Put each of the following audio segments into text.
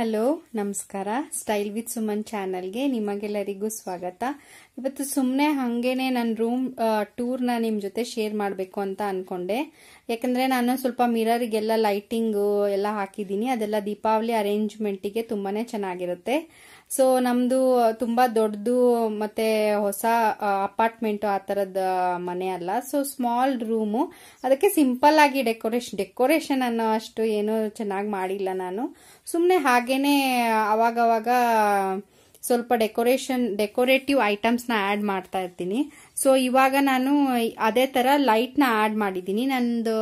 hello ನಮಸ್ಕಾರ style with Suman ಚಾನಲ್ಗೆ ನಿಮಗೆಲ್ಲರಿಗೂ ಸ್ವಾಗತ ಇವತ್ತು ಸುಮ್ಮನೆ ಹಂಗೇನೆ ನನ್ನ ರೂಮ್ ಟೂರ್ನ ನಿಮ್ಮ ಜೊತೆ ಶೇರ್ ಮಾಡಬೇಕು ಅಂತ ಅಂದ್ಕೊಂಡೆ ಯಾಕಂದರೆ ನಾನು ಸ್ವಲ್ಪ ಮಿರರ್ಗೆಲ್ಲ ಲೈಟಿಂಗು ಎಲ್ಲ ಹಾಕಿದ್ದೀನಿ ಅದೆಲ್ಲ ದೀಪಾವಳಿ ಅರೇಂಜ್ಮೆಂಟಿಗೆ ತುಂಬಾ ಚೆನ್ನಾಗಿರುತ್ತೆ ಸೊ ನಮ್ದು ತುಂಬಾ ದೊಡ್ಡದು ಮತ್ತೆ ಹೊಸ ಅಪಾರ್ಟ್ಮೆಂಟ್ ಆ ತರದ ಮನೆ ಅಲ್ಲ ಸೊ ಸ್ಮಾಲ್ ರೂಮು ಅದಕ್ಕೆ ಸಿಂಪಲ್ ಆಗಿ ಡೆಕೋರೇಷನ್ ಡೆಕೋರೇಷನ್ ಅನ್ನೋ ಅಷ್ಟು ಏನು ಚೆನ್ನಾಗಿ ಮಾಡಿಲ್ಲ ನಾನು ಸುಮ್ಮನೆ ಹಾಗೇನೆ ಅವಾಗವಾಗ ಸ್ವಲ್ಪ ಡೆಕೋರೇಷನ್ ಡೆಕೋರೇಟಿವ್ ಐಟಮ್ಸ್ನ ಆ್ಯಡ್ ಮಾಡ್ತಾ ಇರ್ತೀನಿ ಸೊ ಇವಾಗ ನಾನು ಅದೇ ತರ ಲೈಟ್ ನ ಆಡ್ ಮಾಡಿದ್ದೀನಿ ನಂದು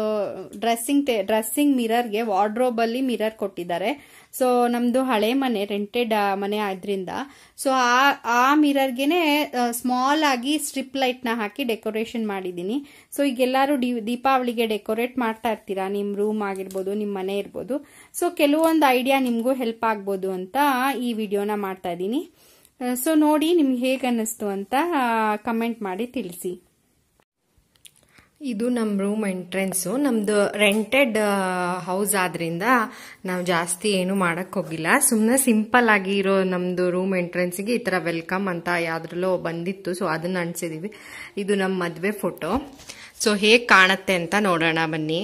ಡ್ರೆಸ್ಸಿಂಗ್ ಮಿರರ್ ಡ್ರೆಸ್ಸಿಂಗ್ ಮಿರರ್ಗೆ ಅಲ್ಲಿ ಮಿರರ್ ಕೊಟ್ಟಿದ್ದಾರೆ ಸೊ ನಮ್ದು ಹಳೆ ಮನೆ ರೆಂಟೆಡ್ ಮನೆ ಆದ್ರಿಂದ ಸೊ ಆ ಆ ಮಿರರ್ಗೆ ಸ್ಮಾಲ್ ಆಗಿ ಸ್ಟ್ರಿಪ್ ಲೈಟ್ ನ ಹಾಕಿ ಡೆಕೋರೇಷನ್ ಮಾಡಿದ್ದೀನಿ ಸೊ ಈಗೆಲ್ಲಾರು ದೀಪಾವಳಿಗೆ ಡೆಕೋರೇಟ್ ಮಾಡ್ತಾ ಇರ್ತೀರಾ ನಿಮ್ಮ ರೂಮ್ ಆಗಿರ್ಬೋದು ನಿಮ್ಮ ಮನೆ ಇರ್ಬೋದು ಸೊ ಕೆಲವೊಂದು ಐಡಿಯಾ ನಿಮ್ಗೂ ಹೆಲ್ಪ್ ಆಗ್ಬೋದು ಅಂತ ಈ ವಿಡಿಯೋನ ಮಾಡ್ತಾ ಇದ್ದೀನಿ ಸೊ ನೋಡಿ ನಿಮ್ಗೆ ಹೇಗೆ ಅನ್ನಿಸ್ತು ಅಂತ ಕಮೆಂಟ್ ಮಾಡಿ ತಿಳಿಸಿ ಇದು ನಮ್ಮ ರೂಮ್ ಎಂಟ್ರೆನ್ಸು ನಮ್ಮದು ರೆಂಟೆಡ್ ಹೌಸ್ ಆದ್ರಿಂದ ನಾವು ಜಾಸ್ತಿ ಏನು ಮಾಡಕ್ಕೆ ಹೋಗಿಲ್ಲ ಸುಮ್ಮನೆ ಸಿಂಪಲ್ ಆಗಿ ಇರೋ ನಮ್ಮದು ರೂಮ್ ಎಂಟ್ರೆನ್ಸಿಗೆ ಈ ಥರ ವೆಲ್ಕಮ್ ಅಂತ ಯಾವ್ದ್ರಲ್ಲೋ ಬಂದಿತ್ತು ಸೊ ಅದನ್ನ ಅನಿಸಿದ್ದೀವಿ ಇದು ನಮ್ಮ ಮದುವೆ ಫೋಟೋ ಸೊ ಹೇಗೆ ಕಾಣತ್ತೆ ಅಂತ ನೋಡೋಣ ಬನ್ನಿ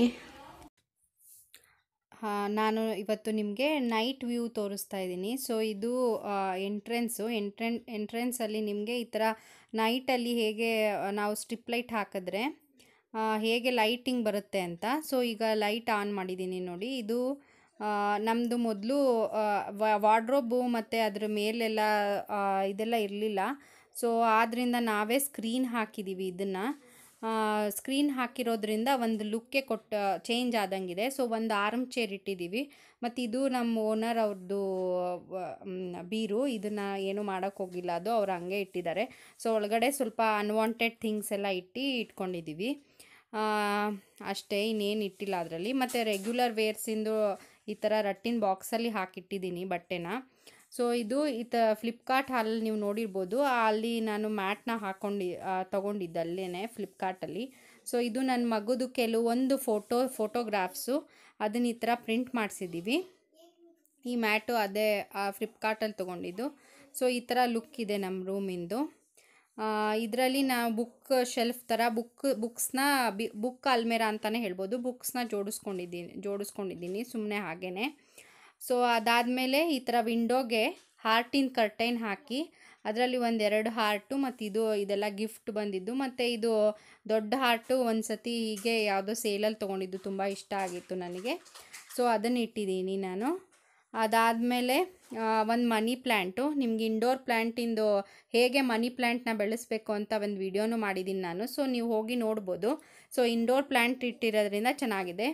ನಾನು ಇವತ್ತು ನಿಮಗೆ ನೈಟ್ ವ್ಯೂ ತೋರಿಸ್ತಾ ಇದ್ದೀನಿ ಸೊ ಇದು ಎಂಟ್ರೆನ್ಸು ಎಂಟ್ರೆನ್ ಎಂಟ್ರೆನ್ಸಲ್ಲಿ ನಿಮಗೆ ಈ ಥರ ನೈಟಲ್ಲಿ ಹೇಗೆ ನಾವು ಸ್ಟ್ರಿಪ್ ಲೈಟ್ ಹಾಕಿದ್ರೆ ಹೇಗೆ ಲೈಟಿಂಗ್ ಬರುತ್ತೆ ಅಂತ ಸೊ ಈಗ ಲೈಟ್ ಆನ್ ಮಾಡಿದ್ದೀನಿ ನೋಡಿ ಇದು ನಮ್ಮದು ಮೊದಲು ವಾರ್ಡ್ರೋಬು ಮತ್ತು ಅದ್ರ ಮೇಲೆಲ್ಲ ಇದೆಲ್ಲ ಇರಲಿಲ್ಲ ಸೊ ಆದ್ದರಿಂದ ನಾವೇ ಸ್ಕ್ರೀನ್ ಹಾಕಿದ್ದೀವಿ ಇದನ್ನು ಸ್ಕ್ರೀನ್ ಹಾಕಿರೋದ್ರಿಂದ ಒಂದು ಲುಕ್ಕೇ ಕೊಟ್ಟ ಚೇಂಜ್ ಆದಂಗಿದೆ ಸೊ ಒಂದು ಆರ್ಮ್ ಚೇರ್ ಇಟ್ಟಿದ್ದೀವಿ ಮತ್ತು ಇದು ನಮ್ಮ ಓನರ್ ಅವ್ರದ್ದು ಬೀರು ಇದನ್ನು ಏನು ಹೋಗಿಲ್ಲ ಅದು ಅವ್ರು ಹಂಗೆ ಇಟ್ಟಿದ್ದಾರೆ ಸೊ ಒಳಗಡೆ ಸ್ವಲ್ಪ ಅನ್ವಾಂಟೆಡ್ ಥಿಂಗ್ಸ್ ಎಲ್ಲ ಇಟ್ಟು ಇಟ್ಕೊಂಡಿದ್ದೀವಿ ಅಷ್ಟೇ ಇನ್ನೇನು ಇಟ್ಟಿಲ್ಲ ಅದರಲ್ಲಿ ಮತ್ತು ರೆಗ್ಯುಲರ್ ವೇರ್ಸಿಂದು ಈ ಥರ ರಟ್ಟಿನ ಬಾಕ್ಸಲ್ಲಿ ಹಾಕಿಟ್ಟಿದ್ದೀನಿ ಬಟ್ಟೆನ ಸೊ ಇದು ಥರ ಫ್ಲಿಪ್ಕಾರ್ಟ್ ಹಾಲಲ್ಲಿ ನೀವು ನೋಡಿರ್ಬೋದು ಅಲ್ಲಿ ನಾನು ಮ್ಯಾಟ್ನ ಹಾಕ್ಕೊಂಡು ತೊಗೊಂಡಿದ್ದೆ ಅಲ್ಲೇ ಫ್ಲಿಪ್ಕಾರ್ಟಲ್ಲಿ ಸೊ ಇದು ನನ್ನ ಮಗದು ಕೆಲವೊಂದು ಫೋಟೋ ಫೋಟೋಗ್ರಾಫ್ಸು ಅದನ್ನ ಈ ಥರ ಪ್ರಿಂಟ್ ಮಾಡಿಸಿದ್ದೀವಿ ಈ ಮ್ಯಾಟು ಅದೇ ಫ್ಲಿಪ್ಕಾರ್ಟಲ್ಲಿ ತೊಗೊಂಡಿದ್ದು ಸೊ ಈ ಥರ ಲುಕ್ ಇದೆ ನಮ್ಮ ರೂಮಿಂದು ಇದರಲ್ಲಿ ನಾವು ಬುಕ್ ಶೆಲ್ಫ್ ಥರ ಬುಕ್ ಬುಕ್ಸ್ನ ಬಿ ಬುಕ್ ಅಲ್ಮೇರ ಅಂತಲೇ ಹೇಳ್ಬೋದು ಬುಕ್ಸ್ನ ಜೋಡಿಸ್ಕೊಂಡಿದ್ದೀನಿ ಜೋಡಿಸ್ಕೊಂಡಿದ್ದೀನಿ ಸುಮ್ಮನೆ ಹಾಗೇ ಸೊ ಅದಾದಮೇಲೆ ಈ ಥರ ವಿಂಡೋಗೆ ಹಾರ್ಟಿನ ಕರ್ಟೈನ್ ಹಾಕಿ ಅದರಲ್ಲಿ ಒಂದೆರಡು ಹಾರ್ಟು ಮತ್ತು ಇದು ಇದೆಲ್ಲ ಗಿಫ್ಟ್ ಬಂದಿದ್ದು ಮತ್ತು ಇದು ದೊಡ್ಡ ಹಾರ್ಟು ಒಂದು ಸತಿ ಹೀಗೆ ಯಾವುದೋ ಸೇಲಲ್ಲಿ ತೊಗೊಂಡಿದ್ದು ತುಂಬ ಇಷ್ಟ ಆಗಿತ್ತು ನನಗೆ ಸೊ ಅದನ್ನು ಇಟ್ಟಿದ್ದೀನಿ ನಾನು ಅದಾದಮೇಲೆ ಒಂದು ಮನಿ ಪ್ಲ್ಯಾಂಟು ನಿಮ್ಗೆ ಇಂಡೋರ್ ಪ್ಲ್ಯಾಂಟಿಂದು ಹೇಗೆ ಮನಿ ಪ್ಲ್ಯಾಂಟ್ನ ಬೆಳೆಸಬೇಕು ಅಂತ ಒಂದು ವೀಡಿಯೋನು ಮಾಡಿದ್ದೀನಿ ನಾನು ಸೊ ನೀವು ಹೋಗಿ ನೋಡ್ಬೋದು ಸೊ ಇಂಡೋರ್ ಪ್ಲ್ಯಾಂಟ್ ಇಟ್ಟಿರೋದ್ರಿಂದ ಚೆನ್ನಾಗಿದೆ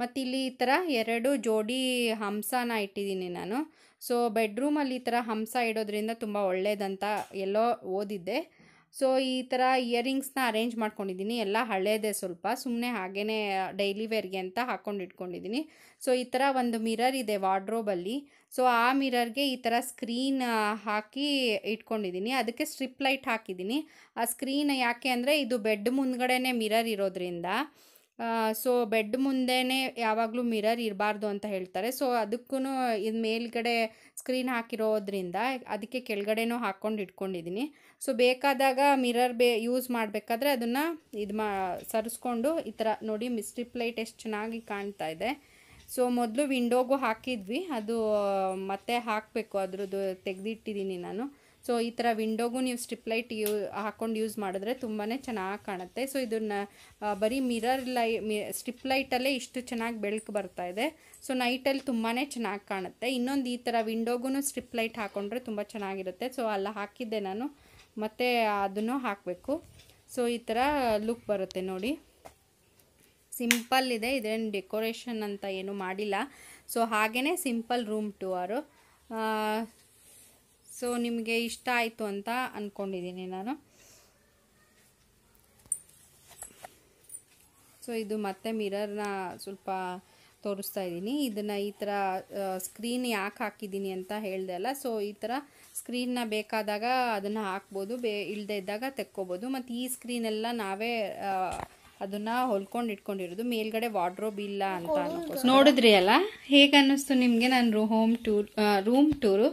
ಮತ್ತು ಇಲ್ಲಿ ಈ ಥರ ಎರಡು ಜೋಡಿ ಹಂಸನ ಇಟ್ಟಿದ್ದೀನಿ ನಾನು ಸೊ ಬೆಡ್ರೂಮಲ್ಲಿ ಈ ಥರ ಹಂಸ ಇಡೋದ್ರಿಂದ ತುಂಬ ಒಳ್ಳೆಯದಂತ ಎಲ್ಲೋ ಓದಿದ್ದೆ ಸೊ ಈ ಥರ ಇಯರಿಂಗ್ಸ್ನ ಅರೇಂಜ್ ಮಾಡ್ಕೊಂಡಿದ್ದೀನಿ ಎಲ್ಲ ಹಳೇದೆ ಸ್ವಲ್ಪ ಸುಮ್ಮನೆ ಹಾಗೇ ಡೈಲಿ ವೇರ್ಗೆ ಅಂತ ಹಾಕ್ಕೊಂಡು ಇಟ್ಕೊಂಡಿದ್ದೀನಿ ಸೊ ಈ ಥರ ಒಂದು ಮಿರರ್ ಇದೆ ವಾರ್ಡ್ರೋಬಲ್ಲಿ ಸೊ ಆ ಮಿರರ್ಗೆ ಈ ಥರ ಸ್ಕ್ರೀನ್ ಹಾಕಿ ಇಟ್ಕೊಂಡಿದ್ದೀನಿ ಅದಕ್ಕೆ ಸ್ಟ್ರಿಪ್ ಲೈಟ್ ಹಾಕಿದ್ದೀನಿ ಆ ಸ್ಕ್ರೀನ್ ಯಾಕೆ ಅಂದರೆ ಇದು ಬೆಡ್ ಮುಂದ್ಗಡೆ ಮಿರರ್ ಇರೋದ್ರಿಂದ ಸೊ ಬೆಡ್ ಮುಂದೆನೇ ಯಾವಾಗಲೂ ಮಿರರ್ ಇರಬಾರ್ದು ಅಂತ ಹೇಳ್ತಾರೆ ಸೊ ಅದಕ್ಕೂ ಇದು ಮೇಲ್ಗಡೆ ಸ್ಕ್ರೀನ್ ಹಾಕಿರೋದ್ರಿಂದ ಅದಕ್ಕೆ ಕೆಳಗಡೆನೂ ಹಾಕ್ಕೊಂಡು ಇಟ್ಕೊಂಡಿದ್ದೀನಿ ಸೊ ಬೇಕಾದಾಗ ಮಿರರ್ ಬೇ ಯೂಸ್ ಮಾಡಬೇಕಾದ್ರೆ ಅದನ್ನು ಇದು ಮಾ ಸರಿಸ್ಕೊಂಡು ಈ ಥರ ನೋಡಿ ಮಿಸ್ಟ್ರಿಪ್ ಲೈಟ್ ಎಷ್ಟು ಚೆನ್ನಾಗಿ ಕಾಣ್ತಾ ಇದೆ ಸೊ ಮೊದಲು ವಿಂಡೋಗೂ ಹಾಕಿದ್ವಿ ಅದು ಮತ್ತೆ ಹಾಕಬೇಕು ಅದರದ್ದು ತೆಗೆದಿಟ್ಟಿದ್ದೀನಿ ನಾನು ಸೊ ಈ ಥರ ವಿಂಡೋಗೂ ನೀವು ಸ್ಟ್ರಿಪ್ ಲೈಟ್ ಯೂ ಹಾಕ್ಕೊಂಡು ಯೂಸ್ ಮಾಡಿದ್ರೆ ತುಂಬಾ ಚೆನ್ನಾಗಿ ಕಾಣುತ್ತೆ ಸೊ ಇದನ್ನು ಬರೀ ಮಿರರ್ ಲೈ ಮಿ ಸ್ಟ್ರಿಪ್ ಲೈಟಲ್ಲೇ ಇಷ್ಟು ಚೆನ್ನಾಗಿ ಬೆಳಕು ಬರ್ತಾ ಇದೆ ಸೊ ನೈಟಲ್ಲಿ ತುಂಬಾ ಚೆನ್ನಾಗಿ ಕಾಣುತ್ತೆ ಇನ್ನೊಂದು ಈ ಥರ ವಿಂಡೋಗೂ ಸ್ಟ್ರಿಪ್ ಲೈಟ್ ಹಾಕ್ಕೊಂಡ್ರೆ ತುಂಬ ಚೆನ್ನಾಗಿರುತ್ತೆ ಸೊ ಅಲ್ಲಿ ಹಾಕಿದ್ದೆ ನಾನು ಮತ್ತು ಅದನ್ನು ಹಾಕಬೇಕು ಸೊ ಈ ಥರ ಲುಕ್ ಬರುತ್ತೆ ನೋಡಿ ಸಿಂಪಲ್ ಇದೆ ಇದೇನು ಡೆಕೋರೇಷನ್ ಅಂತ ಏನು ಮಾಡಿಲ್ಲ ಸೊ ಹಾಗೆಯೇ ಸಿಂಪಲ್ ರೂಮ್ ಆರು ಸೊ ನಿಮಗೆ ಇಷ್ಟ ಆಯಿತು ಅಂತ ಅಂದ್ಕೊಂಡಿದ್ದೀನಿ ನಾನು ಸೊ ಇದು ಮತ್ತೆ ಮಿರರ್ನ ಸ್ವಲ್ಪ ತೋರಿಸ್ತಾ ಇದ್ದೀನಿ ಇದನ್ನು ಈ ಥರ ಸ್ಕ್ರೀನ್ ಯಾಕೆ ಹಾಕಿದ್ದೀನಿ ಅಂತ ಹೇಳಿದೆ ಅಲ್ಲ ಸೊ ಈ ಥರ ಸ್ಕ್ರೀನ್ನ ಬೇಕಾದಾಗ ಅದನ್ನು ಹಾಕ್ಬೋದು ಬೇ ಇಲ್ಲದೇ ಇದ್ದಾಗ ತೆಕ್ಕೋಬೋದು ಮತ್ತು ಈ ಸ್ಕ್ರೀನೆಲ್ಲ ನಾವೇ ಅದನ್ನ ಹೊಲ್ಕೊಂಡು ಇಟ್ಕೊಂಡಿರೋದು ಮೇಲ್ಗಡೆ ವಾರ್ಡ್ರೋಬ್ ಇಲ್ಲ ಅಂತ ನೋಡಿದ್ರಿ ಅಲ್ಲ ಹೇಗೆ ಅನ್ನಿಸ್ತು ನಿಮಗೆ ನಾನು ಹೋಮ್ ಟೂರ್ ರೂಮ್ ಟೂರು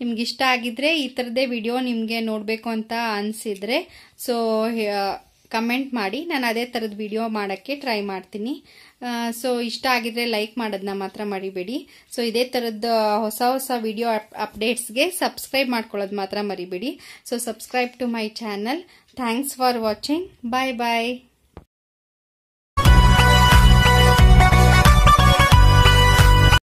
ನಿಮ್ಗೆ ಇಷ್ಟ ಆಗಿದ್ರೆ ಈ ಥರದೇ ವಿಡಿಯೋ ನಿಮಗೆ ನೋಡಬೇಕು ಅಂತ ಅನಿಸಿದರೆ ಸೊ ಕಮೆಂಟ್ ಮಾಡಿ ನಾನು ಅದೇ ಥರದ ವಿಡಿಯೋ ಮಾಡೋಕ್ಕೆ ಟ್ರೈ ಮಾಡ್ತೀನಿ ಸೊ ಇಷ್ಟ ಆಗಿದ್ರೆ ಲೈಕ್ ಮಾಡೋದನ್ನ ಮಾತ್ರ ಮರಿಬೇಡಿ ಸೊ ಇದೇ ಥರದ ಹೊಸ ಹೊಸ ವಿಡಿಯೋ ಅಪ್ಡೇಟ್ಸ್ಗೆ ಸಬ್ಸ್ಕ್ರೈಬ್ ಮಾಡ್ಕೊಳ್ಳೋದು ಮಾತ್ರ ಮರಿಬೇಡಿ so subscribe to my channel thanks for watching bye bye